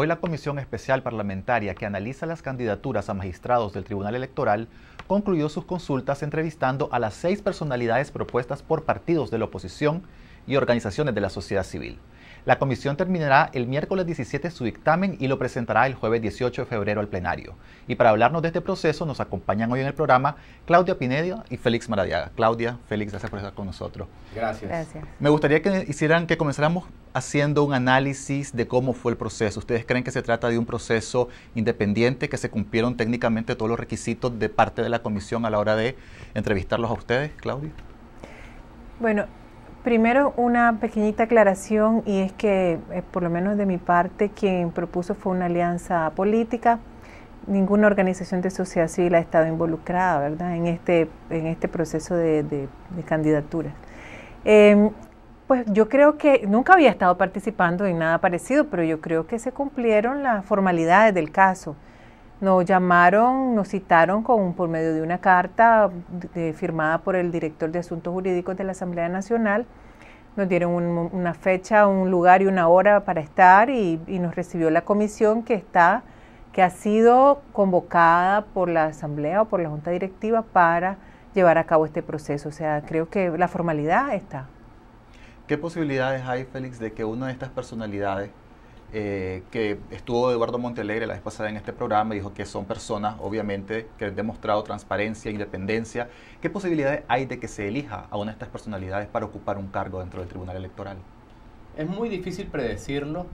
Hoy la Comisión Especial Parlamentaria que analiza las candidaturas a magistrados del Tribunal Electoral concluyó sus consultas entrevistando a las seis personalidades propuestas por partidos de la oposición y organizaciones de la sociedad civil. La comisión terminará el miércoles 17 su dictamen y lo presentará el jueves 18 de febrero al plenario. Y para hablarnos de este proceso nos acompañan hoy en el programa Claudia Pinedo y Félix Maradiaga. Claudia, Félix, gracias por estar con nosotros. Gracias. gracias. Me gustaría que hicieran que comenzáramos haciendo un análisis de cómo fue el proceso. ¿Ustedes creen que se trata de un proceso independiente, que se cumplieron técnicamente todos los requisitos de parte de la comisión a la hora de entrevistarlos a ustedes, Claudia? Bueno, Primero, una pequeñita aclaración y es que, eh, por lo menos de mi parte, quien propuso fue una alianza política. Ninguna organización de sociedad civil ha estado involucrada, ¿verdad?, en este, en este proceso de, candidatura. Em, pues yo creo que nunca había estado participando en nada parecido, pero yo creo que se cumplieron las formalidades del caso. Nos llamaron, nos citaron con, por medio de una carta firmada por el director de Asuntos Jurídicos de la Asamblea Nacional. Nos dieron una fecha, un lugar y una hora para estar y, y, nos recibió la comisión que está, que ha sido convocada por la Asamblea o por la Junta Directiva para llevar a cabo este proceso. O sea, creo que la formalidad está. ¿Qué posibilidades hay, Félix, de que una de estas personalidades eh, que estuvo Eduardo Montelegre la vez pasada en este programa y dijo que son personas, obviamente, que han demostrado transparencia, independencia. ¿Qué posibilidades hay de que se elija a una de estas personalidades para ocupar un cargo dentro del Tribunal Electoral? Es muy difícil predecirlo.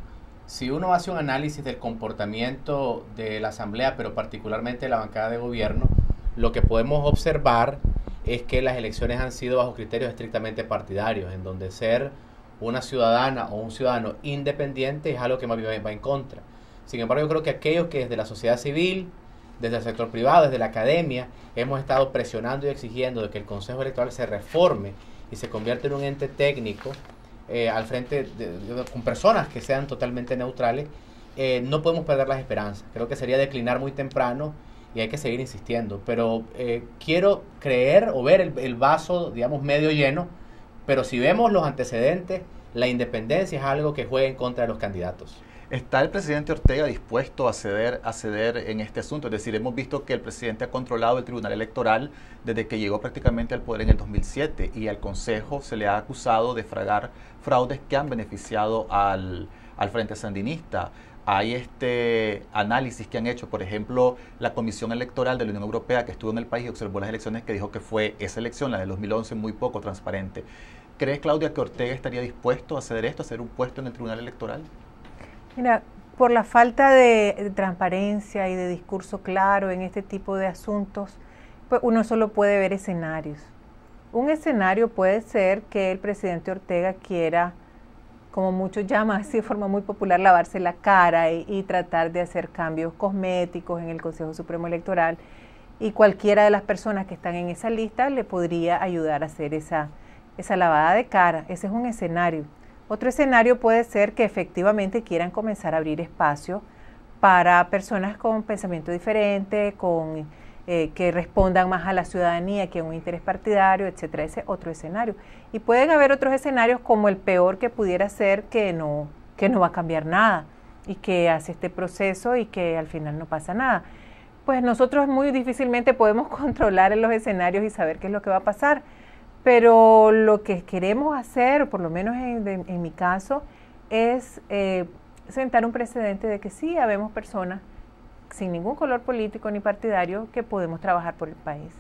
Si uno hace un análisis del comportamiento de la Asamblea, pero particularmente de la bancada de gobierno, lo que podemos observar es que las elecciones han sido bajo criterios estrictamente partidarios, en donde ser una ciudadana o un ciudadano independiente es algo que más va en contra. Sin embargo, yo creo que aquellos que desde la sociedad civil, desde el sector privado, desde la academia, hemos estado presionando y exigiendo de que el Consejo Electoral se reforme y se convierta en un ente técnico eh, al frente con personas que sean totalmente neutrales, eh, no podemos perder las esperanzas. Creo que sería declinar muy temprano y hay que seguir insistiendo. Pero eh, quiero creer o ver el, el vaso, digamos, medio lleno pero si vemos los antecedentes, la independencia es algo que juega en contra de los candidatos. ¿Está el presidente Ortega dispuesto a ceder, a ceder en este asunto? Es decir, hemos visto que el presidente ha controlado el Tribunal Electoral desde que llegó prácticamente al poder en el 2007 y al Consejo se le ha acusado de fragar fraudes que han beneficiado al, al Frente Sandinista hay este análisis que han hecho, por ejemplo, la Comisión Electoral de la Unión Europea que estuvo en el país y observó las elecciones que dijo que fue esa elección, la de 2011, muy poco transparente. ¿Crees, Claudia, que Ortega estaría dispuesto a ceder esto, a hacer un puesto en el Tribunal Electoral? Mira, por la falta de, de transparencia y de discurso claro en este tipo de asuntos, pues uno solo puede ver escenarios. Un escenario puede ser que el presidente Ortega quiera como muchos llaman así de forma muy popular, lavarse la cara y, tratar de hacer cambios cosméticos en el Consejo Supremo Electoral. Y cualquiera de las personas que están en esa lista le podría ayudar a hacer esa, esa lavada de cara. Ese es un escenario. Otro escenario puede ser que efectivamente quieran comenzar a abrir espacio para personas con pensamiento diferente, con eh, que respondan más a la ciudadanía que a un interés partidario, etcétera, ese otro escenario. Y pueden haber otros escenarios como el peor que pudiera ser que no, que no va a cambiar nada y que hace este proceso y que al final no pasa nada. Pues nosotros muy difícilmente podemos controlar en los escenarios y saber qué es lo que va a pasar, pero lo que queremos hacer, por lo menos en, mi caso, es eh, sentar un precedente de que sí, habemos personas sin ningún color político ni partidario, que podemos trabajar por el país.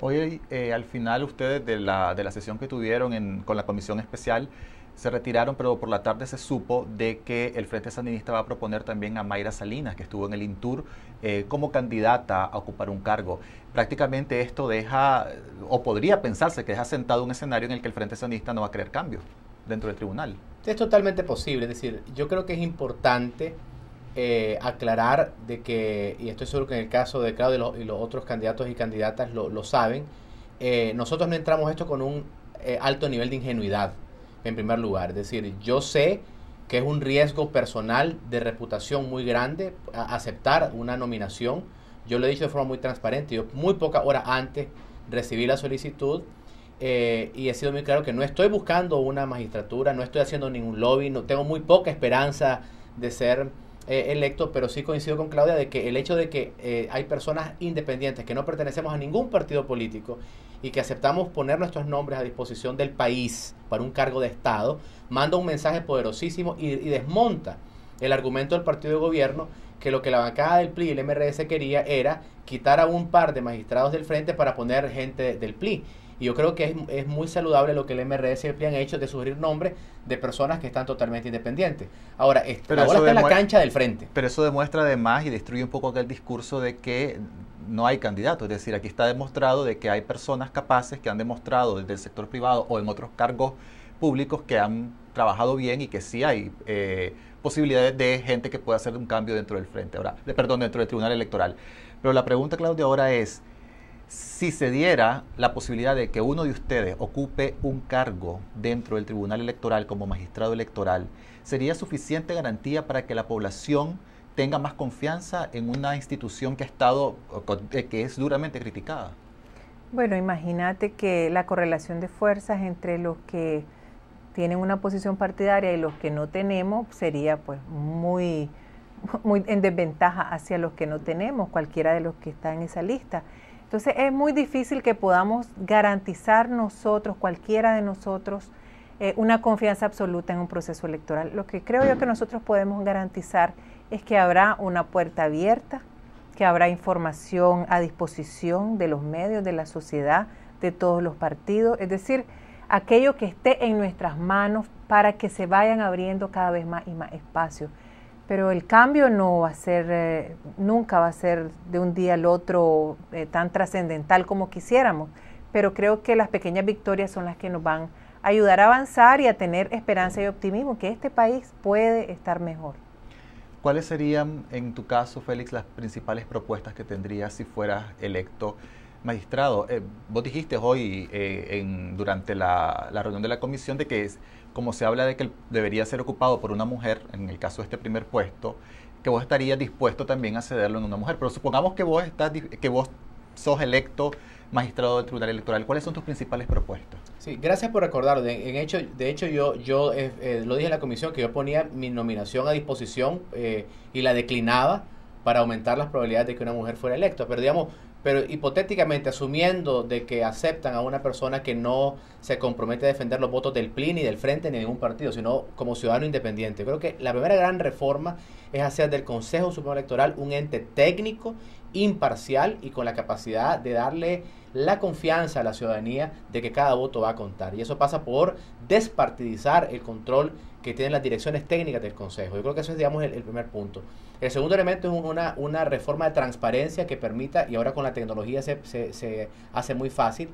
Hoy, eh, al final, ustedes de la, de la sesión que tuvieron con la comisión especial, se retiraron, pero por la tarde se supo de que el Frente Sandinista va a proponer también a Mayra Salinas, que estuvo en el INTUR, eh, como candidata a ocupar un cargo. Prácticamente esto deja, o podría pensarse que deja sentado un escenario en el que el Frente Sandinista no va a querer cambios dentro del tribunal. Es totalmente posible, es decir, yo creo que es importante eh, aclarar de que, y estoy seguro que en el caso de Claudio y, los otros candidatos y candidatas lo, saben, eh, nosotros no entramos esto con un eh, alto nivel de ingenuidad, en primer lugar. Es decir, yo sé que es un riesgo personal de reputación muy grande aceptar una nominación. Yo lo he dicho de forma muy transparente, yo muy poca hora antes recibí la solicitud y he sido muy claro que no estoy buscando una magistratura, no estoy haciendo ningún lobby, no tengo muy poca esperanza de ser eh, electo, pero sí coincido con Claudia de que el hecho de que eh, hay personas independientes que no pertenecemos a ningún partido político y que aceptamos poner nuestros nombres a disposición del país para un cargo de Estado, manda un mensaje poderosísimo y, y desmonta el argumento del partido de gobierno que lo que la bancada del PLI y el MRS quería era quitar a un par de magistrados del frente para poner gente del PLI. Y yo creo que es, muy saludable lo que el mrs siempre han hecho de sugerir nombres de personas que están totalmente independientes. Ahora, pero ahora está en la cancha del frente. Pero eso demuestra además y destruye un poco aquel discurso de que no hay candidatos. Es decir, aquí está demostrado de que hay personas capaces que han demostrado desde el sector privado o en otros cargos públicos que han trabajado bien y que sí hay eh, posibilidades de gente que pueda hacer un cambio dentro del frente, ahora, perdón, dentro del Tribunal Electoral. Pero la pregunta, Claudia, ahora es, si se diera la posibilidad de que uno de ustedes ocupe un cargo dentro del Tribunal Electoral como magistrado electoral, ¿sería suficiente garantía para que la población tenga más confianza en una institución que ha estado, eh, que es duramente criticada? Bueno, imagínate que la correlación de fuerzas entre los que tienen una posición partidaria y los que no tenemos sería pues muy, muy en desventaja hacia los que no tenemos, cualquiera de los que está en esa lista. Entonces es muy difícil que podamos garantizar nosotros, cualquiera de nosotros, eh, una confianza absoluta en un proceso electoral. Lo que creo yo que nosotros podemos garantizar es que habrá una puerta abierta, que habrá información a disposición de los medios, de la sociedad, de todos los partidos, es decir, aquello que esté en nuestras manos para que se vayan abriendo cada vez más y más espacios. Pero el cambio no va a ser, eh, nunca va a ser de un día al otro eh, tan trascendental como quisiéramos, pero creo que las pequeñas victorias son las que nos van a ayudar a avanzar y a tener esperanza y optimismo que este país puede estar mejor. ¿Cuáles serían, en tu caso, Félix, las principales propuestas que tendrías si fueras electo magistrado? Eh, vos dijiste hoy durante la reunión de la comisión de que es, como se habla de que debería ser ocupado por una mujer, en el caso de este primer puesto, que vos estarías dispuesto también a cederlo en una mujer. Pero supongamos que vos, estás, que vos sos electo magistrado del Tribunal Electoral. ¿Cuáles son tus principales propuestas? Sí, gracias por recordarlo. De, en hecho, de hecho, yo, yo eh, eh, lo dije en la comisión que yo ponía mi nominación a disposición eh, y la declinaba para aumentar las probabilidades de que una mujer fuera electa. Pero pero hipotéticamente, asumiendo de que aceptan a una persona que no se compromete a defender los votos del PLI ni del Frente ni de ningún partido, sino como ciudadano independiente. Creo que la primera gran reforma es hacer del Consejo Supremo Electoral un ente técnico, imparcial y con la capacidad de darle la confianza a la ciudadanía de que cada voto va a contar. Y eso pasa por despartidizar el control que tienen las direcciones técnicas del Consejo. Yo creo que eso es, digamos, el primer punto. El segundo elemento es una, reforma de transparencia que permita, y ahora con la tecnología se, se, hace muy fácil,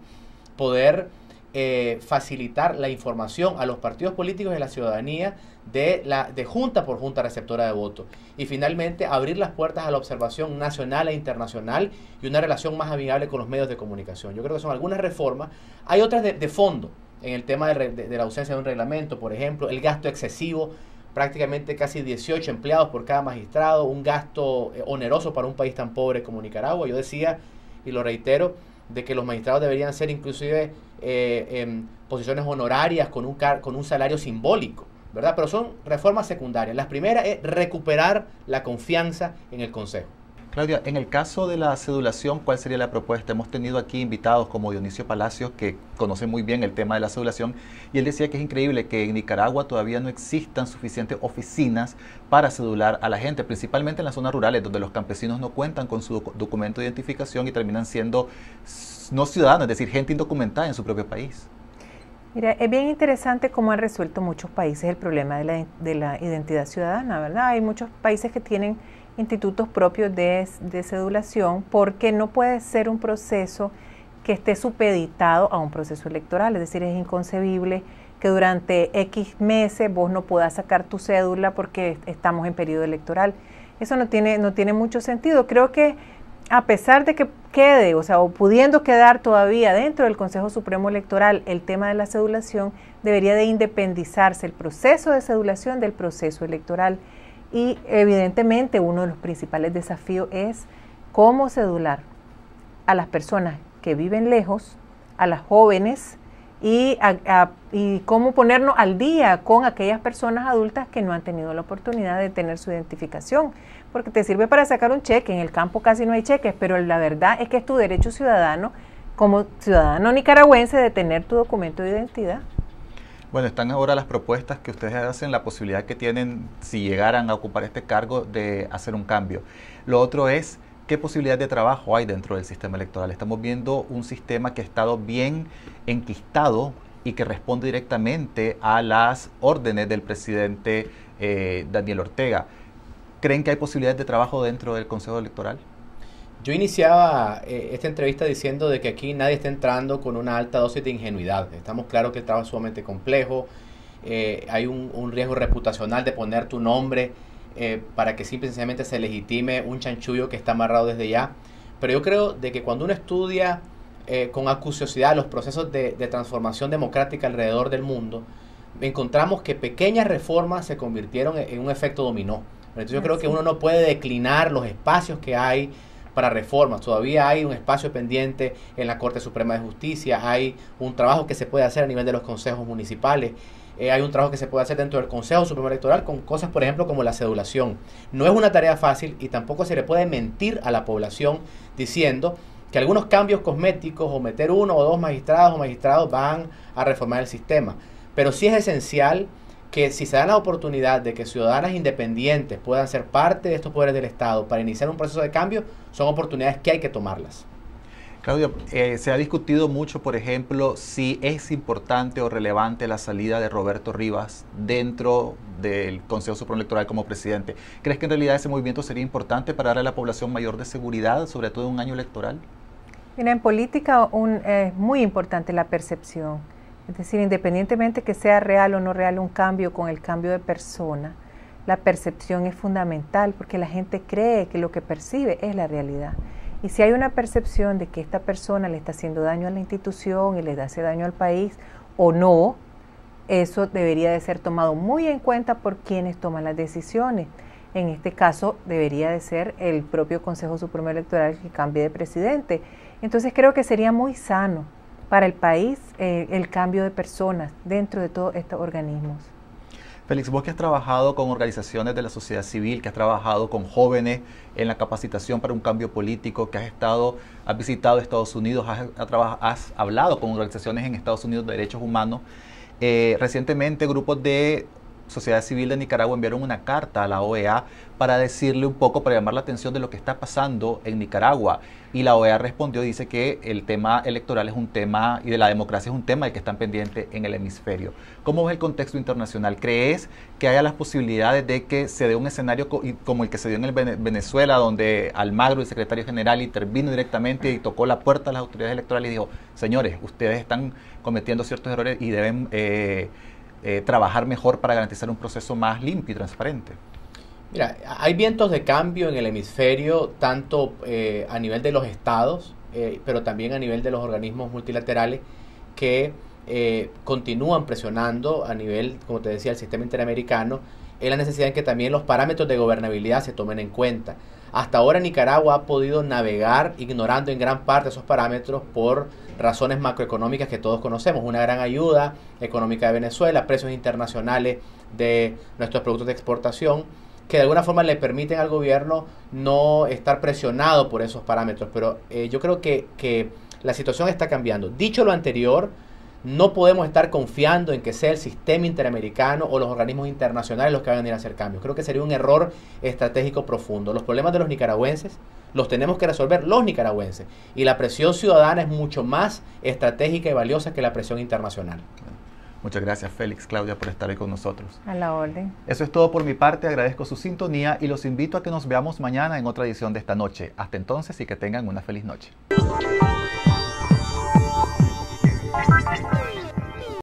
poder eh, facilitar la información a los partidos políticos y a la ciudadanía de, la, de junta por junta receptora de votos. Y finalmente, abrir las puertas a la observación nacional e internacional y una relación más amigable con los medios de comunicación. Yo creo que son algunas reformas. Hay otras de, fondo en el tema de, la ausencia de un reglamento, por ejemplo, el gasto excesivo prácticamente casi 18 empleados por cada magistrado, un gasto eh, oneroso para un país tan pobre como Nicaragua. Yo decía, y lo reitero, de que los magistrados deberían ser inclusive eh, en posiciones honorarias con un, con un salario simbólico, ¿verdad? Pero son reformas secundarias. La primera es recuperar la confianza en el Consejo. Claudia, en el caso de la cedulación, ¿cuál sería la propuesta? Hemos tenido aquí invitados como Dionisio Palacios, que conoce muy bien el tema de la cedulación, y él decía que es increíble que en Nicaragua todavía no existan suficientes oficinas para cedular a la gente, principalmente en las zonas rurales, donde los campesinos no cuentan con su documento de identificación y terminan siendo no ciudadanos, es decir, gente indocumentada en su propio país. Mira, es bien interesante cómo han resuelto muchos países el problema de la, de la identidad ciudadana, ¿verdad? Hay muchos países que tienen institutos propios de, de sedulación porque no puede ser un proceso que esté supeditado a un proceso electoral, es decir, es inconcebible que durante X meses vos no puedas sacar tu cédula porque estamos en periodo electoral. Eso no tiene, no tiene mucho sentido. Creo que a pesar de que quede, o sea, pudiendo quedar todavía dentro del Consejo Supremo Electoral el tema de la cedulación, debería de independizarse el proceso de cedulación del proceso electoral. Y evidentemente uno de los principales desafíos es cómo cedular a las personas que viven lejos, a las jóvenes y, y cómo ponernos al día con aquellas personas adultas que no han tenido la oportunidad de tener su identificación. Porque te sirve para sacar un cheque, en el campo casi no hay cheques, pero la verdad es que es tu derecho ciudadano como ciudadano nicaragüense de tener tu documento de identidad. Bueno, están ahora las propuestas que ustedes hacen, la posibilidad que tienen, si llegaran a ocupar este cargo, de hacer un cambio. Lo otro es qué posibilidad de trabajo hay dentro del sistema electoral. Estamos viendo un sistema que ha estado bien enquistado y que responde directamente a las órdenes del presidente eh, Daniel Ortega. ¿Creen que hay posibilidades de trabajo dentro del Consejo Electoral? Yo iniciaba eh, esta entrevista diciendo de que aquí nadie está entrando con una alta dosis de ingenuidad. Estamos claros que el trabajo es sumamente complejo, eh, hay un, riesgo reputacional de poner tu nombre eh, para que simplemente se legitime un chanchullo que está amarrado desde ya. Pero yo creo de que cuando uno estudia con acuciosidad los procesos de, transformación democrática alrededor del mundo, encontramos que pequeñas reformas se convirtieron en, un efecto dominó. Entonces yo creo que uno no puede declinar los espacios que hay para reformas. Todavía hay un espacio pendiente en la Corte Suprema de Justicia, hay un trabajo que se puede hacer a nivel de los consejos municipales. Eh, hay un trabajo que se puede hacer dentro del Consejo Supremo Electoral con cosas, por ejemplo, como la cedulación. No es una tarea fácil y tampoco se le puede mentir a la población diciendo que algunos cambios cosméticos o meter uno o dos magistrados o magistrados van a reformar el sistema. Pero sí es esencial que si se da la oportunidad de que ciudadanas independientes puedan ser parte de estos poderes del Estado para iniciar un proceso de cambio, son oportunidades que hay que tomarlas. Claudio, eh, se ha discutido mucho, por ejemplo, si es importante o relevante la salida de Roberto Rivas dentro del Consejo Supremo Electoral como presidente. ¿Crees que en realidad ese movimiento sería importante para darle a la población mayor de seguridad, sobre todo en un año electoral? en política es muy importante la percepción es decir, independientemente que sea real o no real un cambio con el cambio de persona, la percepción es fundamental porque la gente cree que lo que percibe es la realidad. Y si hay una percepción de que esta persona le está haciendo daño a la institución y le hace daño al país o no, eso debería de ser tomado muy en cuenta por quienes toman las decisiones. En este caso debería de ser el propio Consejo Supremo Electoral que cambie de presidente. Entonces creo que sería muy sano para el país eh, el cambio de personas dentro de todos estos organismos. Félix, vos que has trabajado con organizaciones de la sociedad civil, que has trabajado con jóvenes en la capacitación para un cambio político, que has estado, has visitado Estados Unidos, has, hablado con organizaciones en Estados Unidos de derechos humanos. Eh, recientemente grupos de sociedad civil de Nicaragua enviaron una carta a la OEA para decirle un poco, para llamar la atención de lo que está pasando en Nicaragua. Y la OEA respondió, dice que el tema electoral es un tema y de la democracia es un tema y que están pendientes en el hemisferio. ¿Cómo es el contexto internacional? ¿Crees que haya las posibilidades de que se dé un escenario como el que se dio en el Venezuela, donde Almagro, el secretario general, intervino directamente y tocó la puerta a las autoridades electorales y dijo, señores, ustedes están cometiendo ciertos errores y deben... Eh, eh, trabajar mejor para garantizar un proceso más limpio y transparente? Mira, hay vientos de cambio en el hemisferio, tanto eh, a nivel de los estados, eh, pero también a nivel de los organismos multilaterales que continúan presionando a nivel, como te decía, el sistema interamericano, en la necesidad de que también los parámetros de gobernabilidad se tomen en cuenta. Hasta ahora Nicaragua ha podido navegar ignorando en gran parte esos parámetros por razones macroeconómicas que todos conocemos, una gran ayuda económica de Venezuela, precios internacionales de nuestros productos de exportación, que de alguna forma le permiten al gobierno no estar presionado por esos parámetros. Pero eh, yo creo que, la situación está cambiando. Dicho lo anterior, no podemos estar confiando en que sea el sistema interamericano o los organismos internacionales los que van a ir a hacer cambios. Creo que sería un error estratégico profundo. Los problemas de los nicaragüenses, los tenemos que resolver los nicaragüenses. Y la presión ciudadana es mucho más estratégica y valiosa que la presión internacional. Muchas gracias Félix, Claudia, por estar ahí con nosotros. A la orden. Eso es todo por mi parte, agradezco su sintonía y los invito a que nos veamos mañana en otra edición de esta noche. Hasta entonces y que tengan una feliz noche.